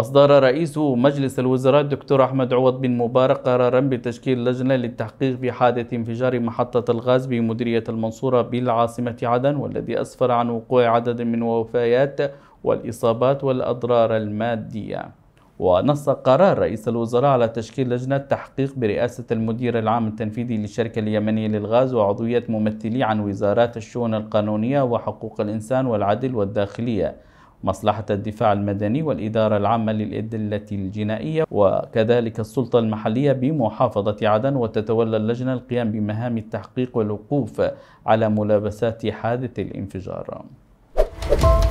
أصدر رئيس مجلس الوزراء الدكتور أحمد عوض بن مبارك قرارا بتشكيل لجنة للتحقيق في حادث انفجار محطة الغاز بمديرية المنصورة بالعاصمة عدن والذي أسفر عن وقوع عدد من الوفيات والإصابات والأضرار المادية ونص قرار رئيس الوزراء على تشكيل لجنة تحقيق برئاسة المدير العام التنفيذي للشركة اليمنية للغاز وعضوية ممثلي عن وزارات الشؤون القانونية وحقوق الإنسان والعدل والداخلية مصلحة الدفاع المدني والإدارة العامة للأدلة الجنائية وكذلك السلطة المحلية بمحافظة عدن وتتولى اللجنة القيام بمهام التحقيق والوقوف على ملابسات حادث الانفجار.